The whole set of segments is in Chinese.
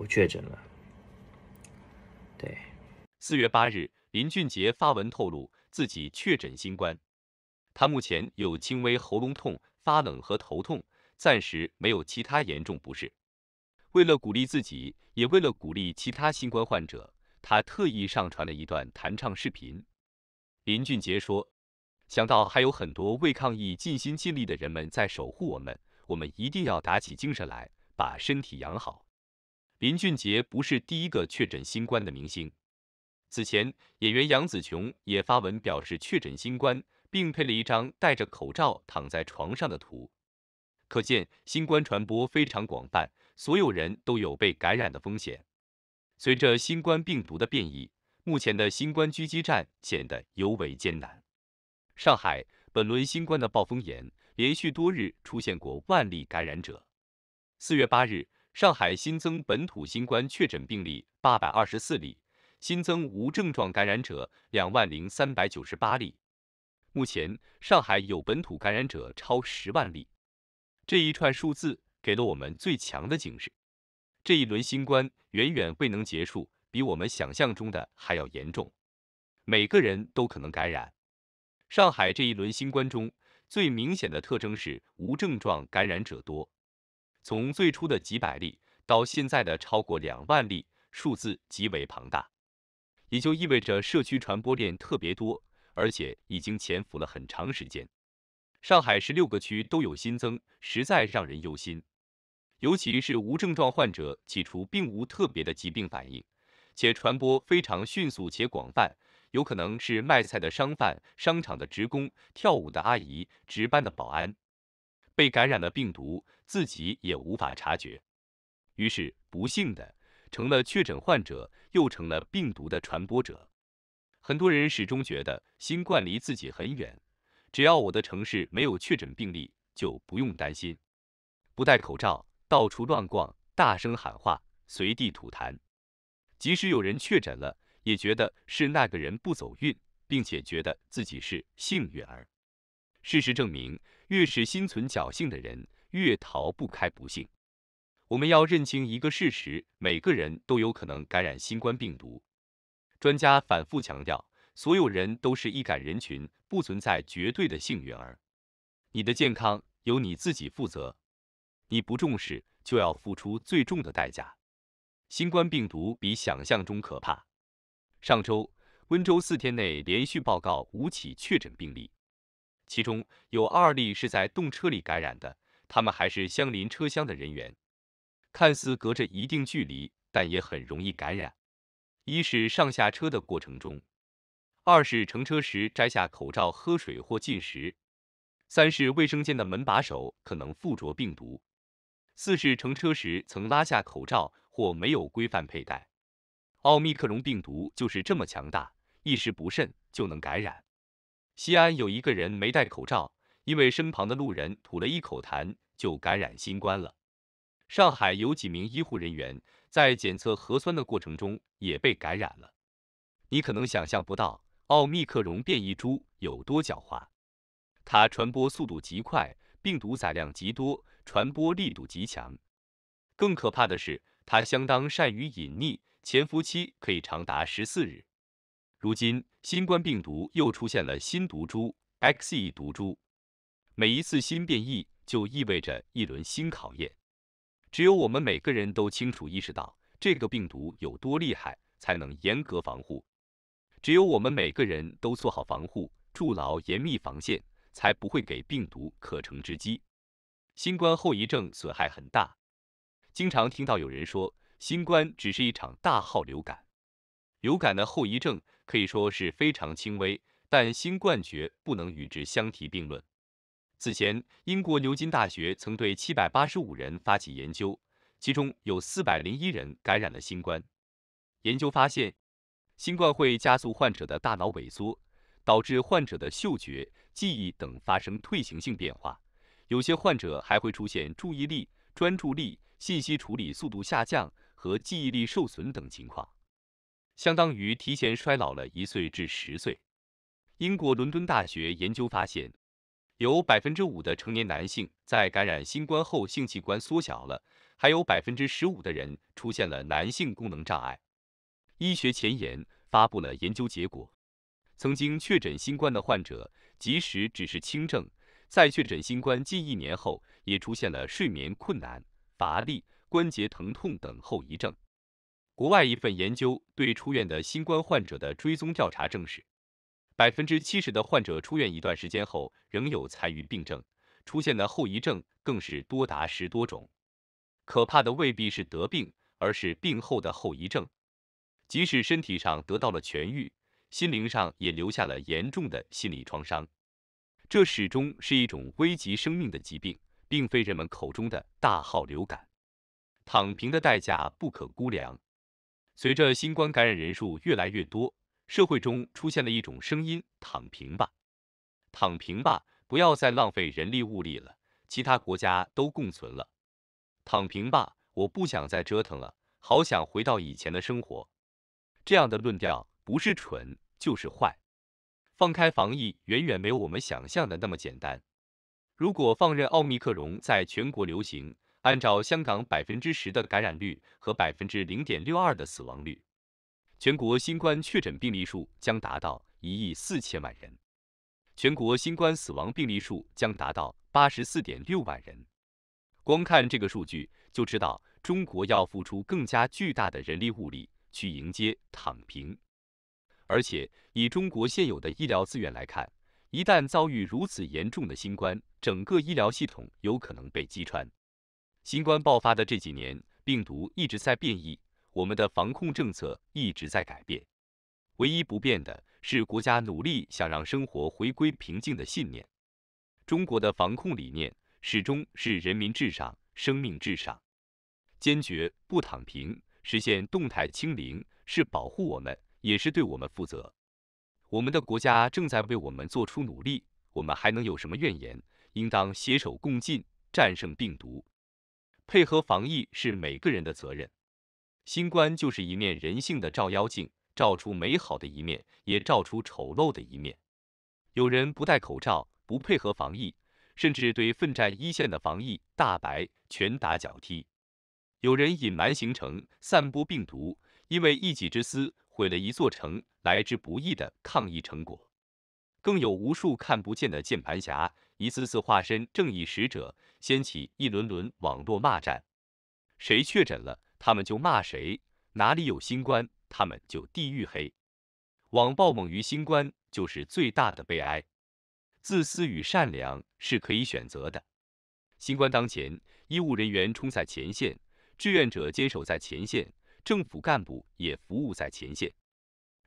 不确诊了。对，四月八日，林俊杰发文透露自己确诊新冠，他目前有轻微喉咙痛、发冷和头痛，暂时没有其他严重不适。为了鼓励自己，也为了鼓励其他新冠患者，他特意上传了一段弹唱视频。林俊杰说：“想到还有很多为抗疫尽心尽力的人们在守护我们，我们一定要打起精神来，把身体养好。”林俊杰不是第一个确诊新冠的明星。此前，演员杨紫琼也发文表示确诊新冠，并配了一张戴着口罩躺在床上的图。可见，新冠传播非常广泛，所有人都有被感染的风险。随着新冠病毒的变异，目前的新冠狙击战显得尤为艰难。上海本轮新冠的暴风眼，连续多日出现过万例感染者。四月八日。上海新增本土新冠确诊病例八百二十四例，新增无症状感染者两万零三百九十八例。目前，上海有本土感染者超十万例。这一串数字给了我们最强的警示：这一轮新冠远远未能结束，比我们想象中的还要严重。每个人都可能感染。上海这一轮新冠中最明显的特征是无症状感染者多。从最初的几百例到现在的超过两万例，数字极为庞大，也就意味着社区传播链特别多，而且已经潜伏了很长时间。上海十六个区都有新增，实在让人忧心。尤其是无症状患者，起初并无特别的疾病反应，且传播非常迅速且广泛，有可能是卖菜的商贩、商场的职工、跳舞的阿姨、值班的保安。被感染了病毒，自己也无法察觉，于是不幸的成了确诊患者，又成了病毒的传播者。很多人始终觉得新冠离自己很远，只要我的城市没有确诊病例，就不用担心。不戴口罩，到处乱逛，大声喊话，随地吐痰。即使有人确诊了，也觉得是那个人不走运，并且觉得自己是幸运儿。事实证明。越是心存侥幸的人，越逃不开不幸。我们要认清一个事实，每个人都有可能感染新冠病毒。专家反复强调，所有人都是一感人群，不存在绝对的幸运儿。你的健康由你自己负责，你不重视就要付出最重的代价。新冠病毒比想象中可怕。上周，温州四天内连续报告五起确诊病例。其中有二例是在动车里感染的，他们还是相邻车厢的人员，看似隔着一定距离，但也很容易感染。一是上下车的过程中，二是乘车时摘下口罩喝水或进食，三是卫生间的门把手可能附着病毒，四是乘车时曾拉下口罩或没有规范佩戴。奥密克戎病毒就是这么强大，一时不慎就能感染。西安有一个人没戴口罩，因为身旁的路人吐了一口痰就感染新冠了。上海有几名医护人员在检测核酸的过程中也被感染了。你可能想象不到奥密克戎变异株有多狡猾，它传播速度极快，病毒载量极多，传播力度极强。更可怕的是，它相当善于隐匿，潜伏期可以长达十四日。如今。新冠病毒又出现了新毒株 X e 毒株，每一次新变异就意味着一轮新考验。只有我们每个人都清楚意识到这个病毒有多厉害，才能严格防护。只有我们每个人都做好防护，筑牢严密防线，才不会给病毒可乘之机。新冠后遗症损害很大，经常听到有人说新冠只是一场大号流感。流感的后遗症可以说是非常轻微，但新冠绝不能与之相提并论。此前，英国牛津大学曾对七百八十五人发起研究，其中有四百零一人感染了新冠。研究发现，新冠会加速患者的大脑萎缩，导致患者的嗅觉、记忆等发生退行性变化。有些患者还会出现注意力、专注力、信息处理速度下降和记忆力受损等情况。相当于提前衰老了一岁至十岁。英国伦敦大学研究发现，有百分之五的成年男性在感染新冠后性器官缩小了，还有百分之十五的人出现了男性功能障碍。医学前沿发布了研究结果，曾经确诊新冠的患者，即使只是轻症，在确诊新冠近一年后，也出现了睡眠困难、乏力、关节疼痛等后遗症。国外一份研究对出院的新冠患者的追踪调查证实，百分之七十的患者出院一段时间后仍有残余病症，出现的后遗症更是多达十多种。可怕的未必是得病，而是病后的后遗症。即使身体上得到了痊愈，心灵上也留下了严重的心理创伤。这始终是一种危及生命的疾病，并非人们口中的大号流感。躺平的代价不可估量。随着新冠感染人数越来越多，社会中出现了一种声音：躺平吧，躺平吧，不要再浪费人力物力了。其他国家都共存了，躺平吧，我不想再折腾了，好想回到以前的生活。这样的论调不是蠢就是坏。放开防疫远远没有我们想象的那么简单。如果放任奥密克戎在全国流行，按照香港百分之十的感染率和百分之零点六二的死亡率，全国新冠确诊病例数将达到一亿四千万人，全国新冠死亡病例数将达到八十四点六万人。光看这个数据就知道，中国要付出更加巨大的人力物力去迎接“躺平”，而且以中国现有的医疗资源来看，一旦遭遇如此严重的新冠，整个医疗系统有可能被击穿。新冠爆发的这几年，病毒一直在变异，我们的防控政策一直在改变。唯一不变的是国家努力想让生活回归平静的信念。中国的防控理念始终是人民至上、生命至上，坚决不躺平，实现动态清零是保护我们，也是对我们负责。我们的国家正在为我们做出努力，我们还能有什么怨言？应当携手共进，战胜病毒。配合防疫是每个人的责任。新冠就是一面人性的照妖镜，照出美好的一面，也照出丑陋的一面。有人不戴口罩，不配合防疫，甚至对奋战一线的防疫大白拳打脚踢；有人隐瞒行程，散播病毒，因为一己之私毁了一座城来之不易的抗疫成果。更有无数看不见的键盘侠，一次次化身正义使者。掀起一轮轮网络骂战，谁确诊了，他们就骂谁；哪里有新冠，他们就地狱黑。网暴猛于新冠，就是最大的悲哀。自私与善良是可以选择的。新冠当前，医务人员冲在前线，志愿者坚守在前线，政府干部也服务在前线。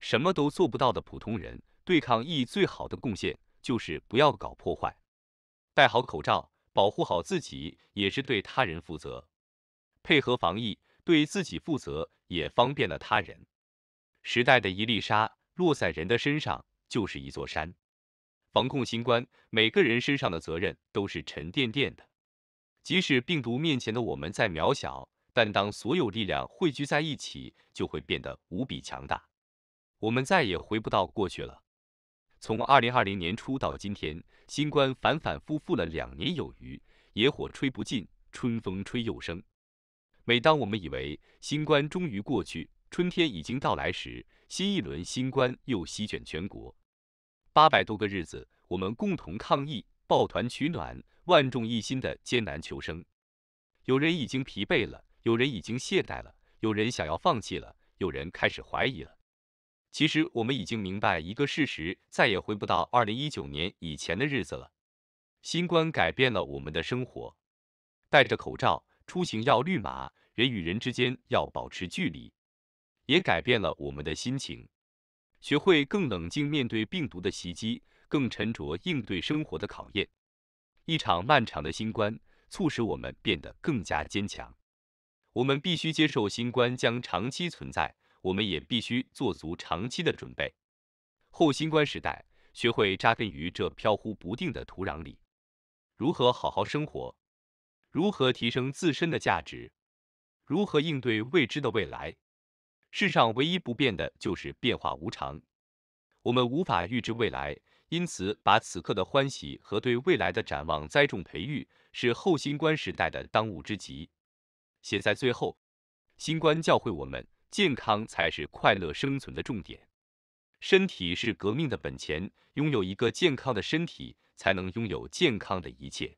什么都做不到的普通人，对抗疫最好的贡献就是不要搞破坏，戴好口罩。保护好自己，也是对他人负责；配合防疫，对自己负责，也方便了他人。时代的一粒沙，落在人的身上就是一座山。防控新冠，每个人身上的责任都是沉甸甸的。即使病毒面前的我们再渺小，但当所有力量汇聚在一起，就会变得无比强大。我们再也回不到过去了。从二零二零年初到今天，新冠反反复复了两年有余，野火吹不尽，春风吹又生。每当我们以为新冠终于过去，春天已经到来时，新一轮新冠又席卷全国。八百多个日子，我们共同抗疫，抱团取暖，万众一心的艰难求生。有人已经疲惫了，有人已经懈怠了，有人想要放弃了，有人开始怀疑了。其实我们已经明白一个事实，再也回不到二零一九年以前的日子了。新冠改变了我们的生活，戴着口罩出行要绿码，人与人之间要保持距离，也改变了我们的心情，学会更冷静面对病毒的袭击，更沉着应对生活的考验。一场漫长的新冠，促使我们变得更加坚强。我们必须接受新冠将长期存在。我们也必须做足长期的准备，后新冠时代，学会扎根于这飘忽不定的土壤里，如何好好生活，如何提升自身的价值，如何应对未知的未来。世上唯一不变的就是变化无常，我们无法预知未来，因此把此刻的欢喜和对未来的展望栽种培育，是后新冠时代的当务之急。写在最后，新冠教会我们。健康才是快乐生存的重点，身体是革命的本钱，拥有一个健康的身体，才能拥有健康的一切。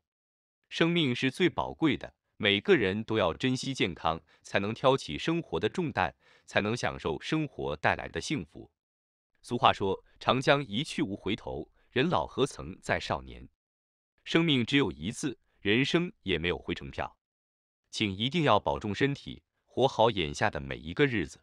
生命是最宝贵的，每个人都要珍惜健康，才能挑起生活的重担，才能享受生活带来的幸福。俗话说，长江一去无回头，人老何曾再少年。生命只有一次，人生也没有回程票，请一定要保重身体。活好眼下的每一个日子。